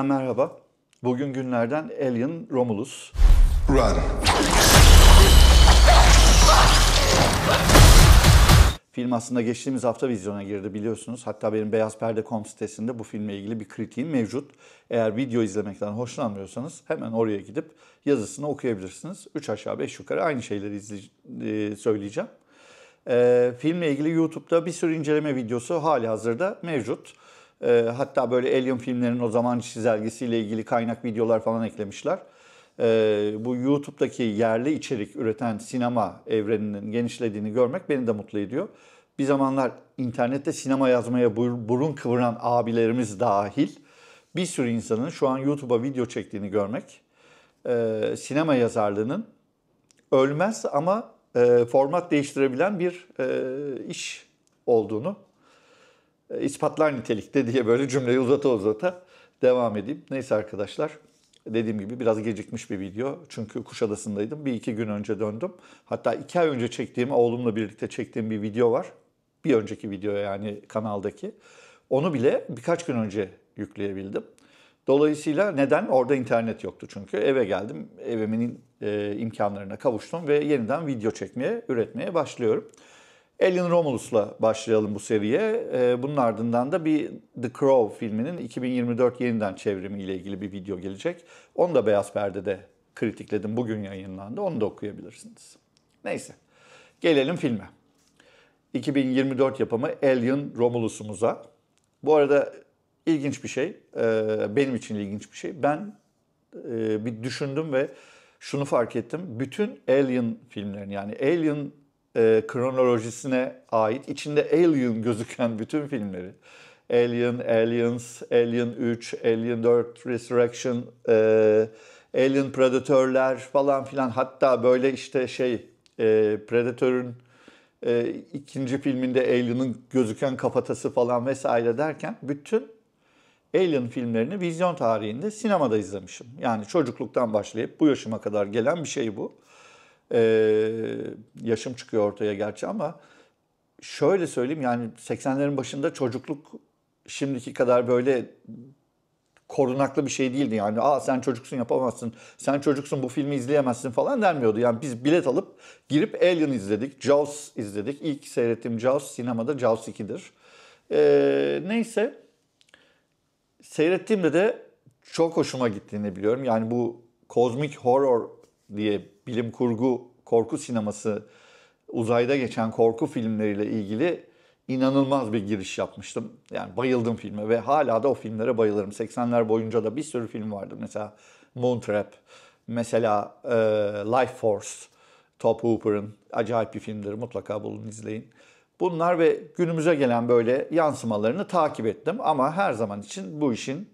Yeniden merhaba. Bugün günlerden Alien Romulus. Run. Film aslında geçtiğimiz hafta vizyona girdi biliyorsunuz. Hatta benim beyazperde.com sitesinde bu filmle ilgili bir kritiğim mevcut. Eğer video izlemekten hoşlanmıyorsanız hemen oraya gidip yazısını okuyabilirsiniz. 3 aşağı 5 yukarı aynı şeyleri izle- e, söyleyeceğim. Ee, filmle ilgili YouTube'da bir sürü inceleme videosu hali hazırda mevcut. E, hatta böyle Alien filmlerinin o zaman çizelgesiyle ilgili kaynak videolar falan eklemişler. E, bu YouTube'daki yerli içerik üreten sinema evreninin genişlediğini görmek beni de mutlu ediyor. Bir zamanlar internette sinema yazmaya burun kıvıran abilerimiz dahil bir sürü insanın şu an YouTube'a video çektiğini görmek e, sinema yazarlığının ölmez ama e, format değiştirebilen bir e, iş olduğunu e, ispatlar nitelikte diye böyle cümleyi uzata uzata devam edeyim. Neyse arkadaşlar dediğim gibi biraz gecikmiş bir video. Çünkü Kuşadası'ndaydım. Bir iki gün önce döndüm. Hatta iki ay önce çektiğim, oğlumla birlikte çektiğim bir video var. Bir önceki video yani kanaldaki. Onu bile birkaç gün önce yükleyebildim. Dolayısıyla neden? Orada internet yoktu çünkü. Eve geldim, evimin e, imkanlarına kavuştum ve yeniden video çekmeye, üretmeye başlıyorum. Alien Romulus'la başlayalım bu seriye. Ee, bunun ardından da bir The Crow filminin 2024 yeniden çevrimiyle ilgili bir video gelecek. Onu da Beyaz Perde'de kritikledim. Bugün yayınlandı. Onu da okuyabilirsiniz. Neyse. Gelelim filme. 2024 yapımı Alien Romulus'umuza. Bu arada ilginç bir şey. Ee, benim için ilginç bir şey. Ben e, bir düşündüm ve şunu fark ettim. Bütün Alien filmlerin yani Alien e, kronolojisine ait içinde Alien gözüken bütün filmleri Alien, Aliens, Alien 3, Alien 4, Resurrection, e, Alien Predatörler falan filan hatta böyle işte şey e, Predatör'ün e, ikinci filminde Alien'ın gözüken kafatası falan vesaire derken bütün Alien filmlerini vizyon tarihinde sinemada izlemişim. Yani çocukluktan başlayıp bu yaşıma kadar gelen bir şey bu. Ee, yaşım çıkıyor ortaya gerçi ama şöyle söyleyeyim yani 80'lerin başında çocukluk şimdiki kadar böyle korunaklı bir şey değildi yani. Aa sen çocuksun yapamazsın, sen çocuksun bu filmi izleyemezsin falan denmiyordu. Yani biz bilet alıp girip Alien izledik, Jaws izledik. İlk seyrettiğim Jaws sinemada Jaws 2'dir. Ee, neyse seyrettiğimde de çok hoşuma gittiğini biliyorum. Yani bu kozmik horror diye bilim kurgu korku sineması uzayda geçen korku filmleriyle ilgili inanılmaz bir giriş yapmıştım. Yani bayıldım filme ve hala da o filmlere bayılırım. 80'ler boyunca da bir sürü film vardı. Mesela Moontrap, mesela e, Life Force, Top Hooper'ın acayip bir filmdir. Mutlaka bulun izleyin. Bunlar ve günümüze gelen böyle yansımalarını takip ettim ama her zaman için bu işin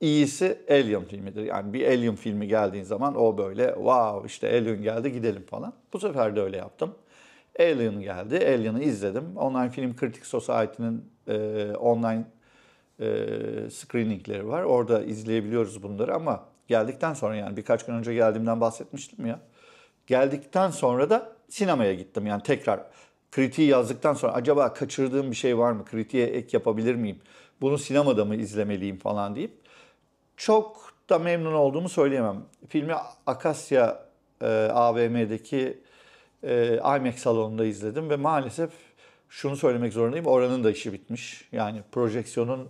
İyisi Alien filmidir. Yani bir Alien filmi geldiğin zaman o böyle wow işte Alien geldi gidelim falan. Bu sefer de öyle yaptım. Alien geldi. Alien'ı izledim. Online Film Kritik Society'nin e, online e, screeningleri var. Orada izleyebiliyoruz bunları ama geldikten sonra yani birkaç gün önce geldiğimden bahsetmiştim ya. Geldikten sonra da sinemaya gittim. Yani tekrar kritiği yazdıktan sonra acaba kaçırdığım bir şey var mı? Kritiğe ek yapabilir miyim? Bunu sinemada mı izlemeliyim falan deyip çok da memnun olduğumu söyleyemem. Filmi Akasya e, AVM'deki e, IMAX salonunda izledim ve maalesef şunu söylemek zorundayım. Oranın da işi bitmiş. Yani projeksiyonun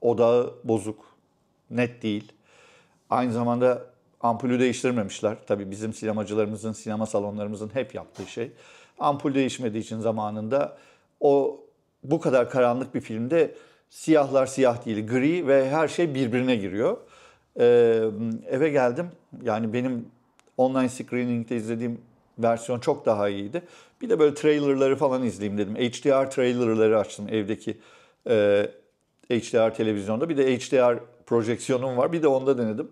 odağı bozuk, net değil. Aynı zamanda ampulü değiştirmemişler. Tabii bizim sinemacılarımızın, sinema salonlarımızın hep yaptığı şey. Ampul değişmediği için zamanında o bu kadar karanlık bir filmde Siyahlar siyah değil, gri ve her şey birbirine giriyor. Ee, eve geldim. Yani benim online screening'de izlediğim versiyon çok daha iyiydi. Bir de böyle trailerları falan izleyeyim dedim. HDR trailerları açtım evdeki e, HDR televizyonda. Bir de HDR projeksiyonum var. Bir de onda denedim.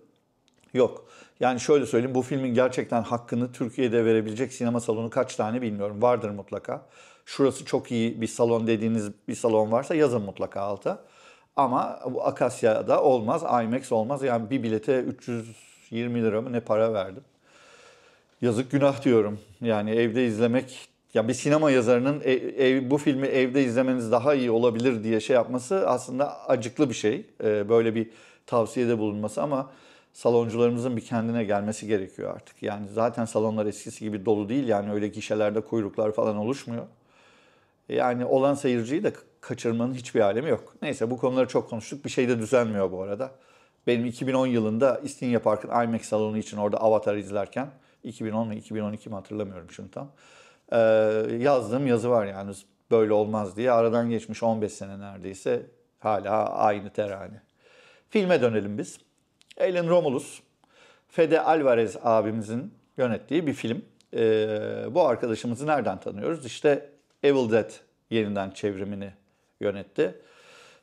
Yok. Yani şöyle söyleyeyim bu filmin gerçekten hakkını Türkiye'de verebilecek sinema salonu kaç tane bilmiyorum. Vardır mutlaka şurası çok iyi bir salon dediğiniz bir salon varsa yazın mutlaka alta. Ama bu Akasya'da olmaz, IMAX olmaz. Yani bir bilete 320 lira mı ne para verdim. Yazık günah diyorum. Yani evde izlemek ya bir sinema yazarının ev, ev, bu filmi evde izlemeniz daha iyi olabilir diye şey yapması aslında acıklı bir şey. Ee, böyle bir tavsiyede bulunması ama saloncularımızın bir kendine gelmesi gerekiyor artık. Yani zaten salonlar eskisi gibi dolu değil yani öyle gişelerde kuyruklar falan oluşmuyor. Yani olan seyirciyi de kaçırmanın hiçbir alemi yok. Neyse bu konuları çok konuştuk. Bir şey de düzelmiyor bu arada. Benim 2010 yılında İstinye Park'ın IMAX salonu için orada Avatar izlerken 2010 mu 2012 mi hatırlamıyorum şunu tam. Ee, yazdığım yazı var yani böyle olmaz diye. Aradan geçmiş 15 sene neredeyse hala aynı terane. Filme dönelim biz. Alien Romulus, Fede Alvarez abimizin yönettiği bir film. Ee, bu arkadaşımızı nereden tanıyoruz? İşte Evil Dead yeniden çevrimini yönetti.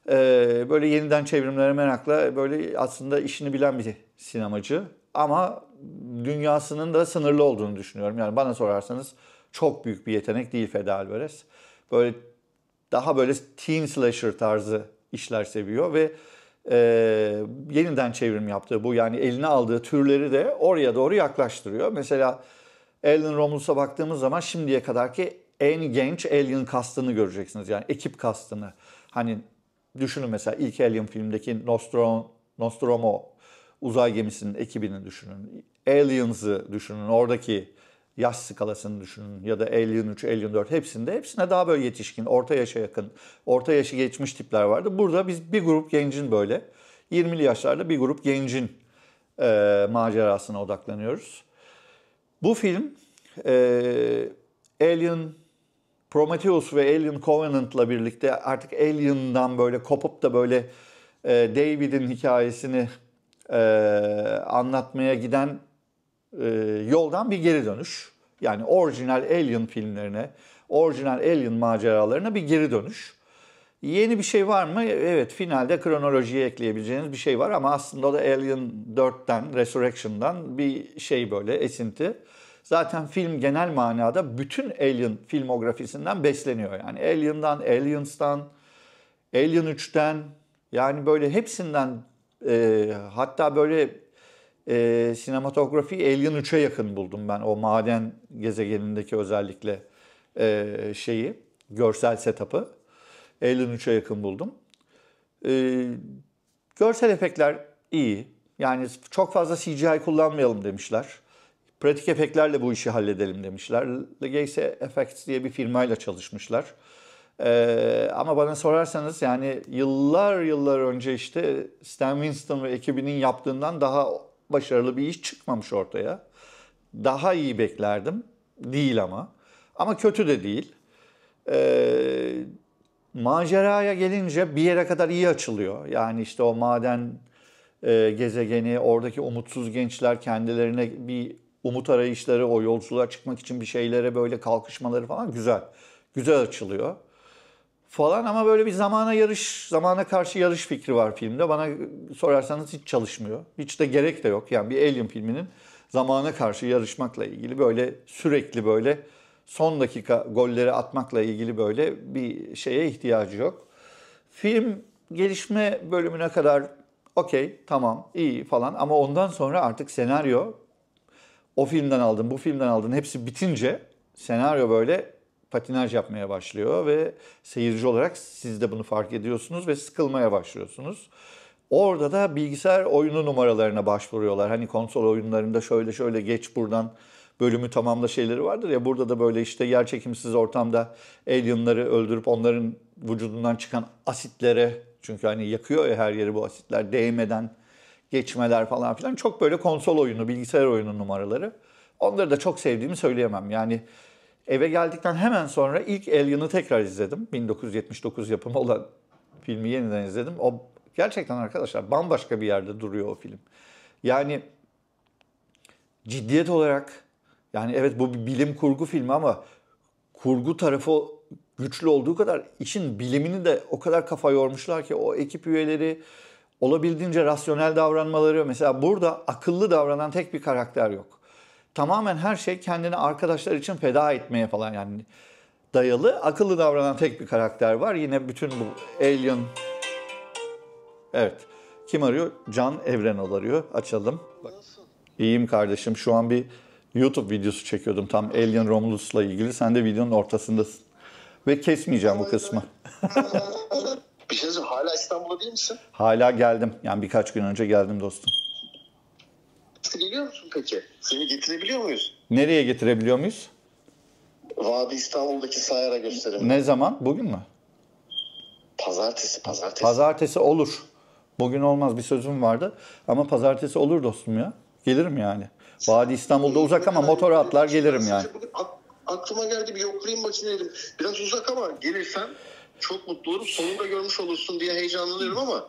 Ee, böyle yeniden çevrimlere merakla böyle aslında işini bilen bir sinemacı ama dünyasının da sınırlı olduğunu düşünüyorum. Yani bana sorarsanız çok büyük bir yetenek değil Fede Alvarez. Böyle daha böyle teen slasher tarzı işler seviyor ve e, yeniden çevrim yaptığı bu yani eline aldığı türleri de oraya doğru yaklaştırıyor. Mesela Alan Romulus'a baktığımız zaman şimdiye kadarki en genç Alien kastını göreceksiniz. Yani ekip kastını. Hani düşünün mesela ilk Alien filmdeki Nostromo, Nostromo uzay gemisinin ekibini düşünün. Aliens'ı düşünün. Oradaki yaş skalasını düşünün ya da Alien 3, Alien 4 hepsinde hepsine daha böyle yetişkin, orta yaşa yakın, orta yaşı geçmiş tipler vardı. Burada biz bir grup gencin böyle 20'li yaşlarda bir grup gencin e, macerasına odaklanıyoruz. Bu film e, Alien Prometheus ve Alien Covenant'la birlikte artık Alien'dan böyle kopup da böyle e, David'in hikayesini e, anlatmaya giden e, yoldan bir geri dönüş. Yani orijinal Alien filmlerine, orijinal Alien maceralarına bir geri dönüş. Yeni bir şey var mı? Evet finalde kronolojiye ekleyebileceğiniz bir şey var ama aslında o da Alien 4'ten, Resurrection'dan bir şey böyle esinti. Zaten film genel manada bütün Alien filmografisinden besleniyor. Yani Alien'dan, Aliens'tan, Alien 3'ten yani böyle hepsinden e, hatta böyle e, sinematografi Alien 3'e yakın buldum ben o maden gezegenindeki özellikle e, şeyi, görsel setup'ı. Alien 3'e yakın buldum. E, görsel efektler iyi. Yani çok fazla CGI kullanmayalım demişler pratik efektlerle bu işi halledelim demişler. Legacy Effects diye bir firmayla çalışmışlar. Ee, ama bana sorarsanız yani yıllar yıllar önce işte Stan Winston ve ekibinin yaptığından daha başarılı bir iş çıkmamış ortaya. Daha iyi beklerdim. Değil ama. Ama kötü de değil. Ee, maceraya gelince bir yere kadar iyi açılıyor. Yani işte o maden e, gezegeni, oradaki umutsuz gençler kendilerine bir umut arayışları, o yolculuğa çıkmak için bir şeylere böyle kalkışmaları falan güzel. Güzel açılıyor falan ama böyle bir zamana yarış, zamana karşı yarış fikri var filmde. Bana sorarsanız hiç çalışmıyor. Hiç de gerek de yok. Yani bir Alien filminin zamana karşı yarışmakla ilgili böyle sürekli böyle son dakika golleri atmakla ilgili böyle bir şeye ihtiyacı yok. Film gelişme bölümüne kadar okey, tamam, iyi falan ama ondan sonra artık senaryo o filmden aldın, bu filmden aldın hepsi bitince senaryo böyle patinaj yapmaya başlıyor ve seyirci olarak siz de bunu fark ediyorsunuz ve sıkılmaya başlıyorsunuz. Orada da bilgisayar oyunu numaralarına başvuruyorlar. Hani konsol oyunlarında şöyle şöyle geç buradan bölümü tamamla şeyleri vardır ya. Burada da böyle işte yer çekimsiz ortamda alienları öldürüp onların vücudundan çıkan asitlere çünkü hani yakıyor ya her yeri bu asitler değmeden geçmeler falan filan. Çok böyle konsol oyunu, bilgisayar oyunu numaraları. Onları da çok sevdiğimi söyleyemem. Yani eve geldikten hemen sonra ilk Alien'ı tekrar izledim. 1979 yapımı olan filmi yeniden izledim. O gerçekten arkadaşlar bambaşka bir yerde duruyor o film. Yani ciddiyet olarak yani evet bu bir bilim kurgu filmi ama kurgu tarafı güçlü olduğu kadar işin bilimini de o kadar kafa yormuşlar ki o ekip üyeleri, olabildiğince rasyonel davranmaları. Mesela burada akıllı davranan tek bir karakter yok. Tamamen her şey kendini arkadaşlar için feda etmeye falan yani dayalı. Akıllı davranan tek bir karakter var. Yine bütün bu Alien... Evet. Kim arıyor? Can Evrenol arıyor. Açalım. Bak. İyiyim kardeşim. Şu an bir YouTube videosu çekiyordum tam Alien Romulus'la ilgili. Sen de videonun ortasındasın. Ve kesmeyeceğim bu kısmı. İstanbul'da değil misin? Hala geldim. Yani birkaç gün önce geldim dostum. Geliyor musun peki? Seni getirebiliyor muyuz? Nereye getirebiliyor muyuz? Vadi İstanbul'daki Sayar'a gösterelim. Ne zaman? Bugün mü? Pazartesi, pazartesi. Pazartesi olur. Bugün olmaz bir sözüm vardı. Ama pazartesi olur dostum ya. Gelirim yani. Vadi İstanbul'da uzak ama motor atlar gelirim yani. aklıma geldi bir yoklayayım bakayım dedim. Biraz uzak ama gelirsen çok mutlu olurum. Sonunda görmüş olursun diye heyecanlanıyorum ama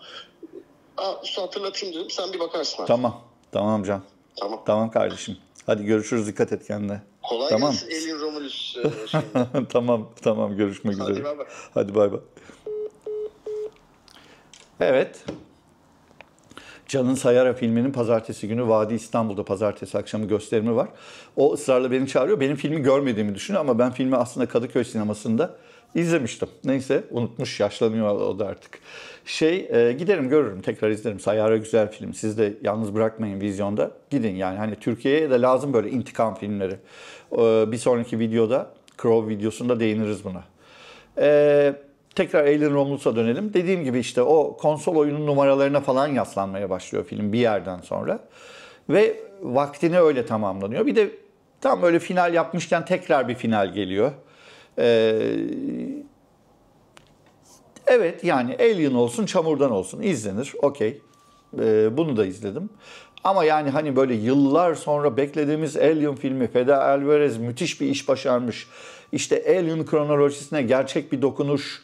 hatırlatayım dedim. Sen bir bakarsın. Abi. Tamam. Tamam Can. Tamam. Tamam kardeşim. Hadi görüşürüz. Dikkat et kendine. Kolay tamam. gelsin Elin Romulus. E, tamam. Tamam. Görüşmek üzere. Hadi bay bay. Evet. Can'ın Sayara filminin pazartesi günü Vadi İstanbul'da pazartesi akşamı gösterimi var. O ısrarla beni çağırıyor. Benim filmi görmediğimi düşünüyor ama ben filmi aslında Kadıköy sinemasında İzlemiştim. Neyse unutmuş yaşlanıyor o da artık. Şey e, giderim görürüm tekrar izlerim. Sayara güzel film. Siz de yalnız bırakmayın vizyonda. Gidin yani hani Türkiye'ye de lazım böyle intikam filmleri. E, bir sonraki videoda Crow videosunda değiniriz buna. Eee tekrar Alien Romulus'a dönelim. Dediğim gibi işte o konsol oyunun numaralarına falan yaslanmaya başlıyor film bir yerden sonra. Ve vaktini öyle tamamlanıyor. Bir de tam böyle final yapmışken tekrar bir final geliyor. Ee, evet yani Alien olsun çamurdan olsun izlenir okey. Ee, bunu da izledim. Ama yani hani böyle yıllar sonra beklediğimiz Alien filmi Feda Alvarez müthiş bir iş başarmış. İşte Alien kronolojisine gerçek bir dokunuş,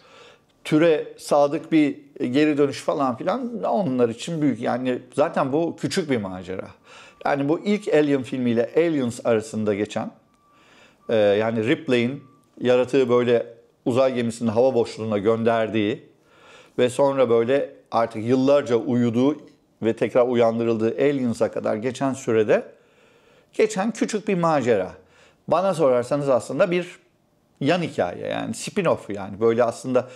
türe sadık bir geri dönüş falan filan onlar için büyük. Yani zaten bu küçük bir macera. Yani bu ilk Alien filmiyle Aliens arasında geçen e, yani Ripley'in yaratığı böyle uzay gemisinin hava boşluğuna gönderdiği ve sonra böyle artık yıllarca uyuduğu ve tekrar uyandırıldığı Aliens'a kadar geçen sürede geçen küçük bir macera. Bana sorarsanız aslında bir yan hikaye yani spin-off yani böyle aslında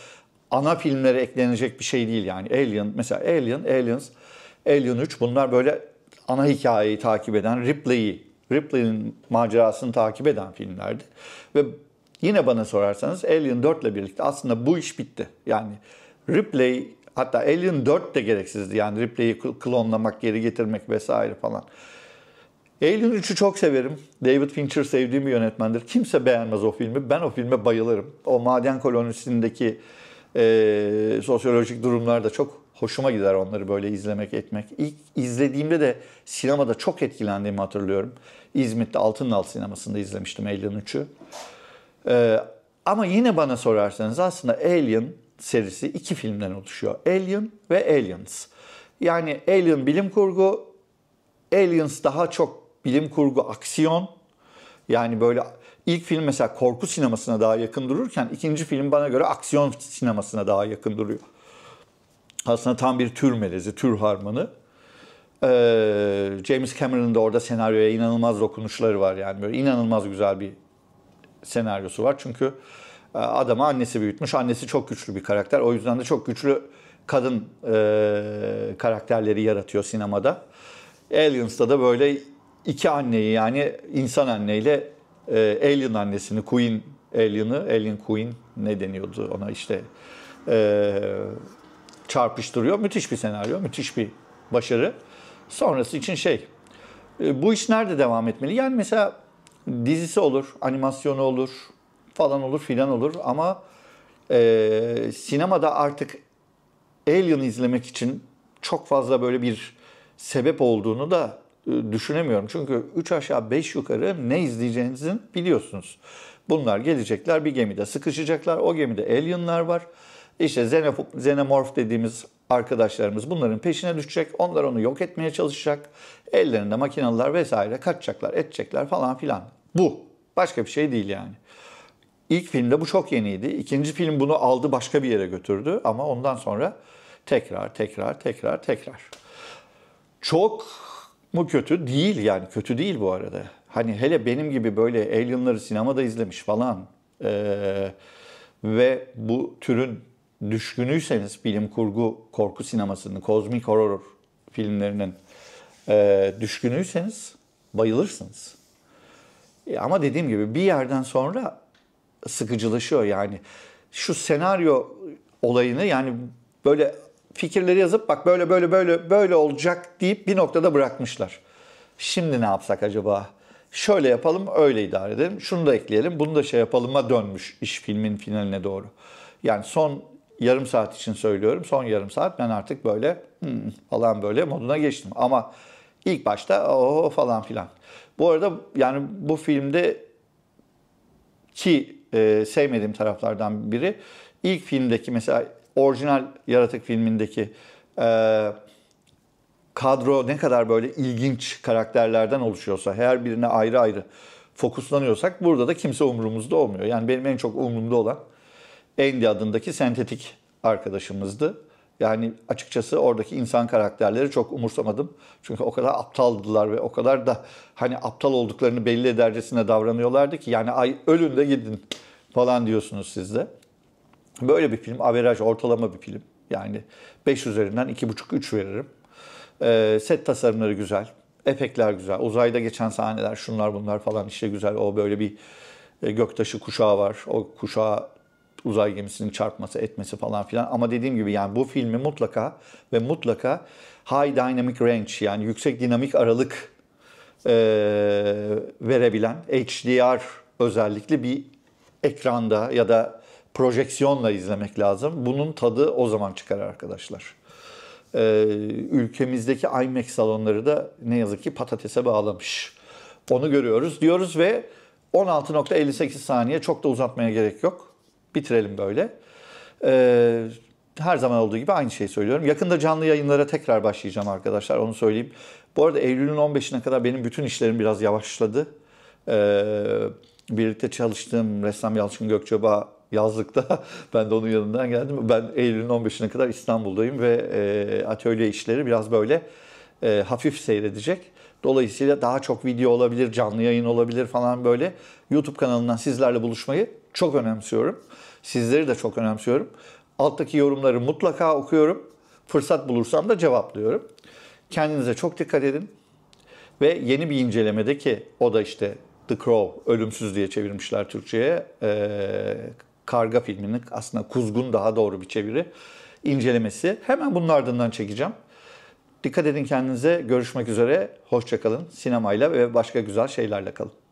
ana filmlere eklenecek bir şey değil yani. Alien mesela Alien, Aliens, Alien 3 bunlar böyle ana hikayeyi takip eden Ripley'i, Ripley'in macerasını takip eden filmlerdi. Ve Yine bana sorarsanız Alien 4 ile birlikte aslında bu iş bitti. Yani Ripley hatta Alien 4 de gereksizdi. Yani Ripley'i klonlamak, geri getirmek vesaire falan. Alien 3'ü çok severim. David Fincher sevdiğim bir yönetmendir. Kimse beğenmez o filmi. Ben o filme bayılırım. O maden kolonisindeki e, sosyolojik durumlar da çok hoşuma gider onları böyle izlemek, etmek. İlk izlediğimde de sinemada çok etkilendiğimi hatırlıyorum. İzmit'te Altınal sinemasında izlemiştim Alien 3'ü. Ee, ama yine bana sorarsanız aslında Alien serisi iki filmden oluşuyor. Alien ve Aliens. Yani Alien bilim kurgu, Aliens daha çok bilim kurgu aksiyon. Yani böyle ilk film mesela korku sinemasına daha yakın dururken ikinci film bana göre aksiyon sinemasına daha yakın duruyor. Aslında tam bir tür melezi, tür harmanı. Ee, James Cameron'ın da orada senaryoya inanılmaz dokunuşları var yani böyle inanılmaz güzel bir senaryosu var. Çünkü e, adamı annesi büyütmüş. Annesi çok güçlü bir karakter. O yüzden de çok güçlü kadın e, karakterleri yaratıyor sinemada. Aliens'ta da böyle iki anneyi yani insan anneyle e, Alien annesini, Queen Alien'ı, Alien Queen ne deniyordu ona işte e, çarpıştırıyor. Müthiş bir senaryo, müthiş bir başarı. Sonrası için şey, e, bu iş nerede devam etmeli? Yani mesela dizisi olur, animasyonu olur, falan olur filan olur ama e, sinemada artık Alien izlemek için çok fazla böyle bir sebep olduğunu da e, düşünemiyorum. Çünkü 3 aşağı 5 yukarı ne izleyeceğinizi biliyorsunuz. Bunlar gelecekler bir gemide sıkışacaklar. O gemide alienlar var. İşte xenomorph dediğimiz arkadaşlarımız bunların peşine düşecek. Onlar onu yok etmeye çalışacak. Ellerinde makinalar vesaire kaçacaklar, edecekler falan filan. Bu. Başka bir şey değil yani. İlk filmde bu çok yeniydi. İkinci film bunu aldı başka bir yere götürdü ama ondan sonra tekrar tekrar tekrar tekrar. Çok mu kötü? Değil yani kötü değil bu arada. Hani hele benim gibi böyle Alien'ları sinemada izlemiş falan ee, ve bu türün düşkünüyseniz bilim kurgu korku sinemasının, kozmik horror filmlerinin e, düşkünüyseniz bayılırsınız. E, ama dediğim gibi bir yerden sonra sıkıcılaşıyor yani. Şu senaryo olayını yani böyle fikirleri yazıp bak böyle böyle böyle böyle olacak deyip bir noktada bırakmışlar. Şimdi ne yapsak acaba? Şöyle yapalım, öyle idare edelim. Şunu da ekleyelim, bunu da şey yapalıma dönmüş iş filmin finaline doğru. Yani son yarım saat için söylüyorum. Son yarım saat ben artık böyle hmm, falan böyle moduna geçtim. Ama ilk başta o falan filan. Bu arada yani bu filmde ki e, sevmediğim taraflardan biri ilk filmdeki mesela orijinal Yaratık filmindeki e, kadro ne kadar böyle ilginç karakterlerden oluşuyorsa her birine ayrı ayrı fokuslanıyorsak burada da kimse umurumuzda olmuyor. Yani benim en çok umurumda olan Andy adındaki sentetik arkadaşımızdı. Yani açıkçası oradaki insan karakterleri çok umursamadım. Çünkü o kadar aptaldılar ve o kadar da hani aptal olduklarını belli edercesine davranıyorlardı ki yani ay ölün de gidin falan diyorsunuz siz de. Böyle bir film, averaj ortalama bir film. Yani 5 üzerinden 2,5-3 veririm. E, set tasarımları güzel. Efektler güzel. Uzayda geçen sahneler şunlar bunlar falan işte güzel. O böyle bir e, göktaşı kuşağı var. O kuşağı uzay gemisinin çarpması etmesi falan filan. Ama dediğim gibi yani bu filmi mutlaka ve mutlaka high dynamic range yani yüksek dinamik aralık e, verebilen HDR özellikli bir ekranda ya da projeksiyonla izlemek lazım. Bunun tadı o zaman çıkar arkadaşlar. E, ülkemizdeki IMAX salonları da ne yazık ki patatese bağlamış. Onu görüyoruz diyoruz ve 16.58 saniye çok da uzatmaya gerek yok. Bitirelim böyle. Ee, her zaman olduğu gibi aynı şeyi söylüyorum. Yakında canlı yayınlara tekrar başlayacağım arkadaşlar. Onu söyleyeyim. Bu arada Eylül'ün 15'ine kadar benim bütün işlerim biraz yavaşladı. Ee, birlikte çalıştığım ressam Yalçın Gökçeba yazlıkta ben de onun yanından geldim. Ben Eylül'ün 15'ine kadar İstanbul'dayım ve e, atölye işleri biraz böyle e, hafif seyredecek. Dolayısıyla daha çok video olabilir, canlı yayın olabilir falan böyle YouTube kanalından sizlerle buluşmayı çok önemsiyorum. Sizleri de çok önemsiyorum. Alttaki yorumları mutlaka okuyorum. Fırsat bulursam da cevaplıyorum. Kendinize çok dikkat edin. Ve yeni bir incelemede ki o da işte The Crow, Ölümsüz diye çevirmişler Türkçe'ye. Ee, karga filminin aslında Kuzgun daha doğru bir çeviri incelemesi. Hemen bunun ardından çekeceğim. Dikkat edin kendinize. Görüşmek üzere. Hoşçakalın. Sinemayla ve başka güzel şeylerle kalın.